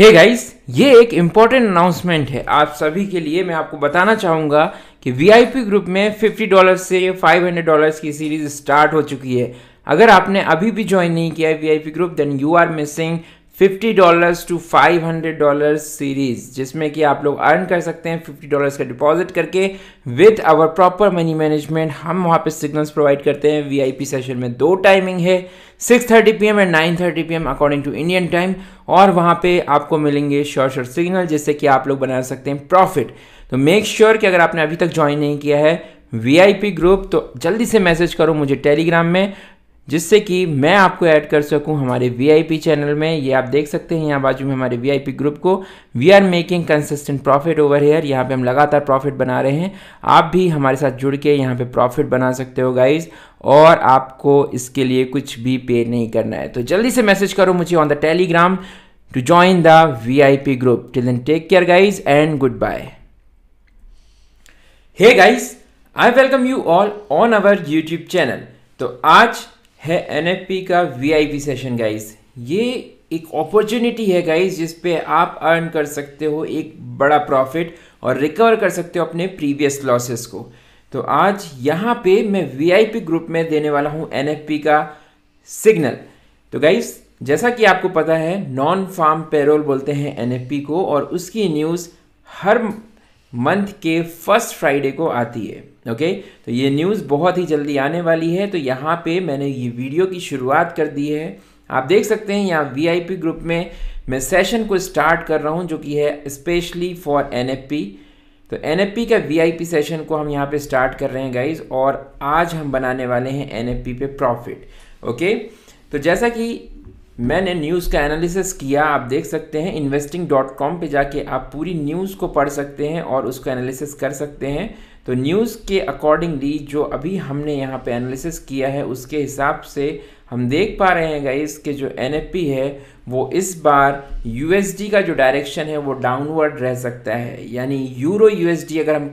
Hey guys ये एक important announcement है आप सभी के लिए मैं आपको बताना चाहूँगा कि वीआईपी ग्रुप में 50 डॉलर से 500 डॉलर्स की सीरीज स्टार्ट हो चुकी है अगर आपने अभी भी ज्वाइन नहीं किया है VIP group then you are missing fifty dollars to five hundred dollar series जिसमें कि आप लोग अर्न कर सकते हैं फिफ्टी डॉलर्स का डिपॉजिट करके with our proper money management हम वहाँ पे सिग्नल्स प्रोवाइड करते हैं वीआईपी सेशन में दो टाइमिंग है six thirty P M and nine thirty P M according to Indian time और वहाँ पे आपको मिलेंगे शॉर्ट शॉर्ट सिग्नल जिससे कि आप लोग बना सकते हैं प्रॉफिट तो मेक श्योर sure कि अगर आपने अभी तक ज्वाइन नहीं किया है पी ग्रुप तो जल्दी से मैसेज करो मुझे टेलीग्राम में जिससे कि मैं आपको ऐड कर सकूं हमारे वीआईपी चैनल में ये आप देख सकते हैं यहाँ बाजू में हमारे वीआईपी ग्रुप को we are making consistent profit over here यहाँ पे हम लगातार प्रॉफिट बना रहे हैं आप भी हमारे साथ जुड़ के यहाँ पे प्रॉफिट बना सकते हो गाइज़ और आपको इसके लिए कुछ भी पे नहीं करना है तो जल्दी से मैसेज करो मुझे on the Telegram to join the V I P group till then take care guys and good bye hey guys I welcome you all on our YouTube channel तो आज है एन का वी सेशन गाइज ये एक opportunity है guys जिस पे आप अर्न कर सकते हो एक बड़ा प्रॉफिट और रिकवर कर सकते हो अपने प्रीवियस लॉसेस को तो आज यहाँ पे मैं वी ग्रुप में देने वाला हूँ एन का सिग्नल तो गाइज जैसा कि आपको पता है नॉन फार्म पेरोल बोलते हैं एन को और उसकी न्यूज़ हर मंथ के फर्स्ट फ्राइडे को आती है ओके तो ये न्यूज़ बहुत ही जल्दी आने वाली है तो यहाँ पे मैंने ये वीडियो की शुरुआत कर दी है आप देख सकते हैं यहाँ वीआईपी ग्रुप में मैं सेशन को स्टार्ट कर रहा हूँ जो कि है स्पेशली फॉर एनएफपी तो एनएफपी का वीआईपी सेशन को हम यहाँ पे स्टार्ट कर रहे हैं गाइज और आज हम बनाने वाले हैं एन पे प्रॉफिट ओके तो जैसा कि मैंने न्यूज़ का एनालिसिस किया आप देख सकते हैं इन्वेस्टिंग डॉट कॉम पर जाके आप पूरी न्यूज़ को पढ़ सकते हैं और उसका एनालिसिस कर सकते हैं तो न्यूज़ के अकॉर्डिंगली जो अभी हमने यहाँ पे एनालिसिस किया है उसके हिसाब से हम देख पा रहे हैं गाइस के जो एन है वो इस बार यू का जो डायरेक्शन है वो डाउनवर्ड रह सकता है यानी यूरो यू अगर हम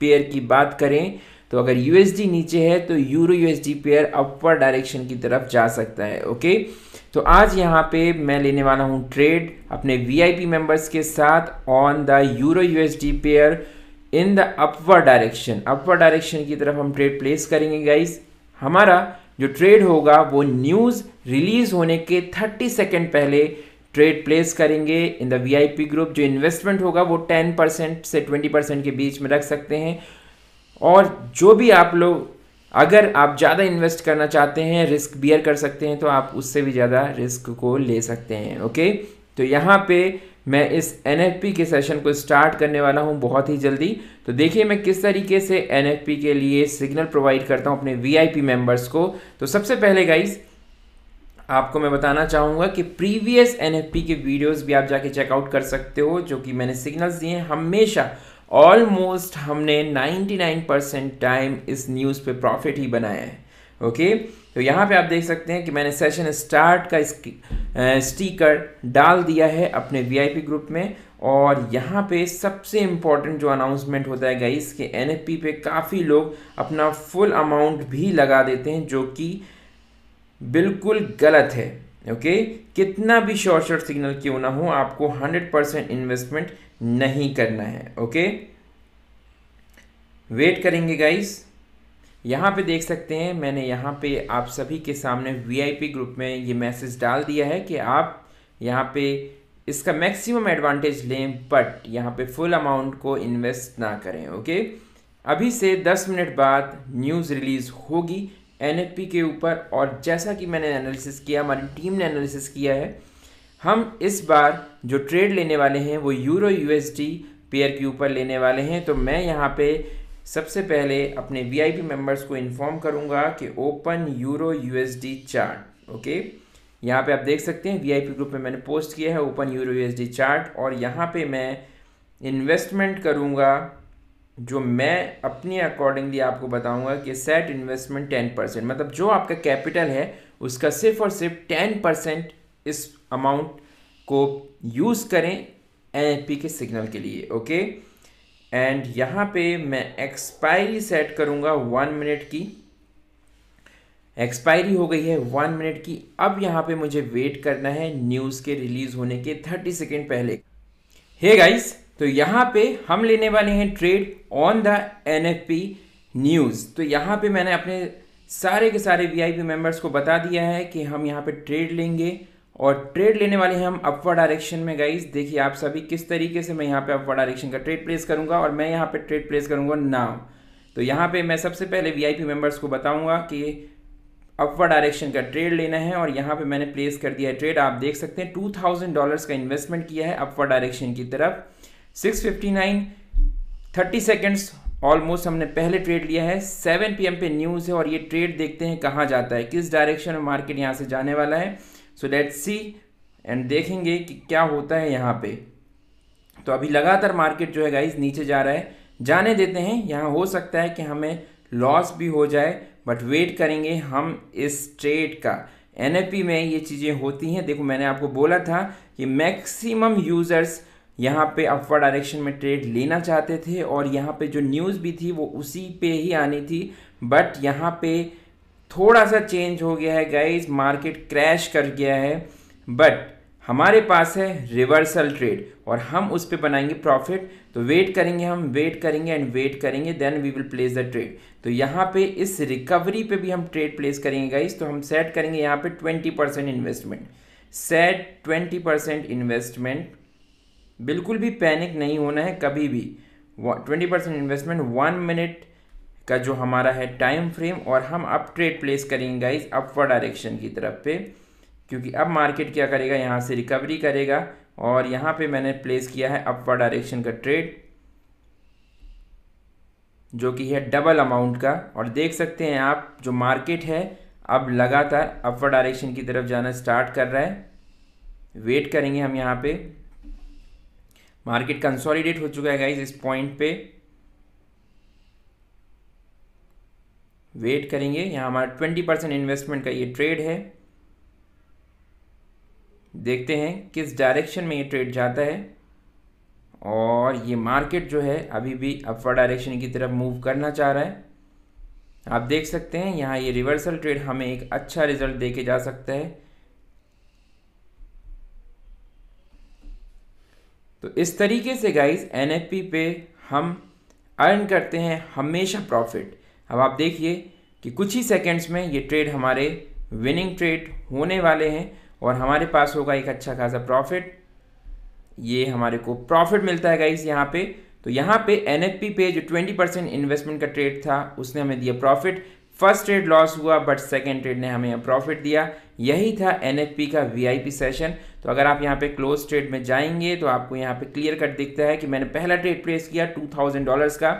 पेयर की बात करें तो अगर यू नीचे है तो euro U pair upward direction की तरफ जा सकता है ओके तो आज यहाँ पे मैं लेने वाला हूँ ट्रेड अपने वीआईपी मेंबर्स के साथ on the euro USD pair in the upward direction upward direction की तरफ हम ट्रेड प्लेस करेंगे गाइस हमारा जो ट्रेड होगा वो न्यूज़ रिलीज होने के 30 सेकेंड पहले ट्रेड प्लेस करेंगे इन द वीआईपी ग्रुप जो इन्वेस्टमेंट होगा वो 10 परसेंट से 20 परसेंट के बीच में रख सकते हैं और जो भी आप लोग अगर आप ज़्यादा इन्वेस्ट करना चाहते हैं रिस्क बियर कर सकते हैं तो आप उससे भी ज़्यादा रिस्क को ले सकते हैं ओके तो यहाँ पे मैं इस एन के सेशन को स्टार्ट करने वाला हूँ बहुत ही जल्दी तो देखिए मैं किस तरीके से एन के लिए सिग्नल प्रोवाइड करता हूँ अपने वी मेंबर्स को तो सबसे पहले गाइज़ आपको मैं बताना चाहूँगा कि प्रीवियस एन के वीडियोस भी आप जाके चेकआउट कर सकते हो जो कि मैंने सिग्नल्स दिए हैं हमेशा ऑलमोस्ट हमने 99 परसेंट टाइम इस न्यूज़ पे प्रॉफिट ही बनाया है ओके तो यहाँ पे आप देख सकते हैं कि मैंने सेशन स्टार्ट का स्टीकर डाल दिया है अपने वीआईपी ग्रुप में और यहाँ पे सबसे इम्पॉर्टेंट जो अनाउंसमेंट होता है गाइस कि एन पे काफ़ी लोग अपना फुल अमाउंट भी लगा देते हैं जो कि बिल्कुल गलत है ओके okay? कितना भी शॉर्ट शॉर्ट सिग्नल क्यों ना हो आपको 100 परसेंट इन्वेस्टमेंट नहीं करना है ओके वेट करेंगे गाइस यहाँ पे देख सकते हैं मैंने यहाँ पे आप सभी के सामने वीआईपी ग्रुप में ये मैसेज डाल दिया है कि आप यहाँ पे इसका मैक्सिमम एडवांटेज लें बट यहाँ पे फुल अमाउंट को इन्वेस्ट ना करें ओके अभी से 10 मिनट बाद न्यूज़ रिलीज़ होगी एन के ऊपर और जैसा कि मैंने एनालिसिस किया हमारी टीम ने एनालिसिस किया है हम इस बार जो ट्रेड लेने वाले हैं वो यूरो यूएसडी पेयर के ऊपर लेने वाले हैं तो मैं यहाँ पे सबसे पहले अपने वीआईपी मेंबर्स को इन्फॉर्म करूँगा कि open euro USD chart okay यहाँ पे आप देख सकते हैं वीआईपी ग्रुप में मैंने पोस्ट किया है ओपन यूरो यूएसडी चार्ट और यहाँ पे मैं इन्वेस्टमेंट करूँगा जो मैं अपने अकॉर्डिंगली आपको बताऊँगा कि सेट इन्वेस्टमेंट टेन परसेंट मतलब जो आपका कैपिटल है उसका सिर्फ और सिर्फ टेन परसेंट इस अमाउंट को यूज़ करें एन के सिग्नल के लिए ओके एंड यहाँ पे मैं एक्सपायरी सेट करूँगा वन मिनट की एक्सपायरी हो गई है वन मिनट की अब यहाँ पे मुझे वेट करना है न्यूज़ के रिलीज़ होने के थर्टी सेकेंड पहले हे गाइस तो यहाँ पे हम लेने वाले हैं trade on the N news तो यहाँ पे मैंने अपने सारे के सारे वी आई पी मेम्बर्स को बता दिया है कि हम यहाँ पे ट्रेड लेंगे और ट्रेड लेने वाले हैं हम अपवर्ड डायरेक्शन में गाइज देखिए आप सभी किस तरीके से मैं यहाँ पे अपवर्ड डायरेक्शन का ट्रेड प्लेस करूँगा और मैं यहाँ पे ट्रेड प्लेस करूँगा नाव तो यहाँ पे मैं सबसे पहले वीआईपी मेंबर्स को बताऊँगा कि अपवर्ड डायरेक्शन का ट्रेड लेना है और यहाँ पे मैंने प्लेस कर दिया है ट्रेड आप देख सकते हैं टू थाउजेंड डॉलर्स का इन्वेस्टमेंट किया है अपवर्ड डायरेक्शन की तरफ six fifty nine thirty seconds almost हमने पहले ट्रेड लिया है सेवन पी पे न्यूज़ है और ये ट्रेड देखते हैं कहाँ जाता है किस डायरेक्शन में मार्केट यहाँ से जाने वाला है सो लेट सी एंड देखेंगे कि क्या होता है यहाँ पे तो अभी लगातार मार्केट जो है गाइज नीचे जा रहा है जाने देते हैं यहाँ हो सकता है कि हमें लॉस भी हो जाए बट वेट करेंगे हम इस ट्रेड का एन में ये चीज़ें होती हैं देखो मैंने आपको बोला था कि मैक्सिमम यूज़र्स यहाँ पे अपवर डायरेक्शन में ट्रेड लेना चाहते थे और यहाँ पे जो न्यूज़ भी थी वो उसी पे ही आनी थी बट यहाँ पे थोड़ा सा चेंज हो गया है गाइज मार्केट क्रैश कर गया है बट हमारे पास है रिवर्सल ट्रेड और हम उस पर बनाएंगे प्रॉफिट तो वेट करेंगे हम वेट करेंगे एंड वेट करेंगे then we will place the trade तो यहाँ पे इस रिकवरी पे भी हम ट्रेड प्लेस करेंगे गाइज तो हम सेट करेंगे यहाँ पे twenty percent investment set twenty percent investment बिल्कुल भी पैनिक नहीं होना है कभी भी twenty percent investment one minute का जो हमारा है टाइम फ्रेम और हम अप ट्रेड प्लेस करेंगे गाइज अपवर डायरेक्शन की तरफ पे क्योंकि अब मार्केट क्या करेगा यहाँ से रिकवरी करेगा और यहाँ पे मैंने प्लेस किया है अपवर डायरेक्शन का ट्रेड जो कि है डबल अमाउंट का और देख सकते हैं आप जो मार्केट है अब लगातार अपवर डायरेक्शन की तरफ जाना स्टार्ट कर रहा है वेट करेंगे हम यहाँ पे मार्केट कंसोलिडेट हो चुका है गाइज इस पॉइंट पे वेट करेंगे यहाँ हमारा ट्वेंटी परसेंट इन्वेस्टमेंट का ये ट्रेड है देखते हैं किस डायरेक्शन में ये ट्रेड जाता है और ये मार्केट जो है अभी भी अपर डायरेक्शन की तरफ मूव करना चाह रहा है आप देख सकते हैं यहाँ ये रिवर्सल ट्रेड हमें एक अच्छा रिजल्ट दे के जा सकता है तो इस तरीके से गाइस एन पे हम अर्न करते हैं हमेशा प्रॉफिट अब आप देखिए कि कुछ ही सेकेंड्स में ये ट्रेड हमारे विनिंग ट्रेड होने वाले हैं और हमारे पास होगा एक अच्छा खासा प्रॉफिट ये हमारे को प्रॉफिट मिलता है गाइस यहाँ पे तो यहाँ पे एन पे जो 20 परसेंट इन्वेस्टमेंट का ट्रेड था उसने हमें दिया प्रॉफिट फर्स्ट ट्रेड लॉस हुआ बट सेकेंड ट्रेड ने हमें प्रॉफिट दिया यही था एन का वी सेशन तो अगर आप यहाँ पे क्लोज ट्रेड में जाएंगे तो आपको यहाँ पे क्लियर कट दिखता है कि मैंने पहला ट्रेड प्लेस किया टू थाउजेंड डॉलर्स का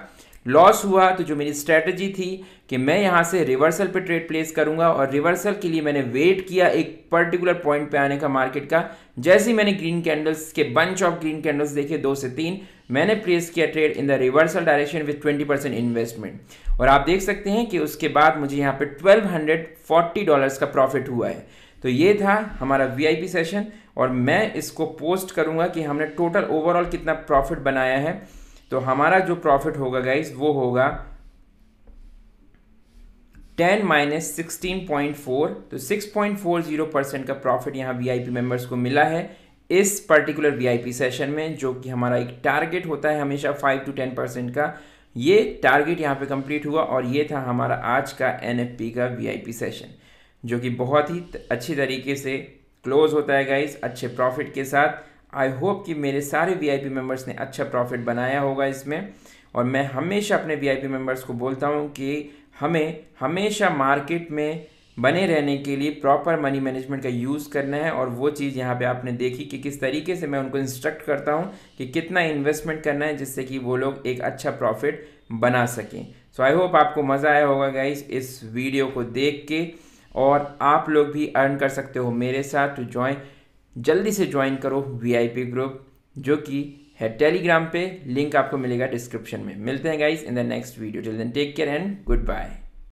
लॉस हुआ तो जो मेरी स्ट्रैटेजी थी कि मैं यहाँ से रिवर्सल पे ट्रेड प्लेस करूँगा और रिवर्सल के लिए मैंने वेट किया एक पर्टिकुलर पॉइंट पे आने का मार्केट का जैसे ही मैंने ग्रीन कैंडल्स के बंच ऑफ ग्रीन कैंडल्स देखे दो से तीन मैंने प्लेस किया trade in the reversal direction with twenty percent investment और आप देख सकते हैं कि उसके बाद मुझे यहाँ पे ट्वेल्व हंड्रेड फोर्टी डॉलर्स का प्रॉफिट हुआ है तो ये था हमारा पी सेशन और मैं इसको पोस्ट करूँगा कि हमने टोटल ओवरऑल कितना प्रॉफिट बनाया है तो हमारा जो प्रॉफिट होगा गाइज वो होगा ten minus sixteen point four तो six point four zero percent का प्रॉफिट यहाँ वी आई पी को मिला है इस particular V I P session में जो कि हमारा एक टारगेट होता है हमेशा फाइव टू टेन परसेंट का ये टारगेट यहाँ पे कंप्लीट हुआ और ये था हमारा आज का एन एफ पी का वी आई पी सेशन जो कि बहुत ही अच्छी तरीके से क्लोज होता है गाइज अच्छे प्रॉफिट के साथ आई होप कि मेरे सारे पी मेंबर्स ने अच्छा प्रॉफिट बनाया होगा इसमें और मैं हमेशा अपने पी मेंबर्स को बोलता हूँ कि हमें हमेशा मार्केट में बने रहने के लिए प्रॉपर मनी मैनेजमेंट का यूज़ करना है और वो चीज़ यहाँ पे आपने देखी कि किस तरीके से मैं उनको इंस्ट्रक्ट करता हूँ कि कितना इन्वेस्टमेंट करना है जिससे कि वो लोग एक अच्छा प्रॉफिट बना सकें सो आई होप आपको मज़ा आया होगा गाइस इस वीडियो को देख के और आप लोग भी अर्न कर सकते हो मेरे साथ टू तो ज्वाइन जल्दी से ज्वाइन करो वीआईपी ग्रुप जो कि है टेलीग्राम पे लिंक आपको मिलेगा डिस्क्रिप्शन में मिलते हैं guys in the next video till then take care and good bye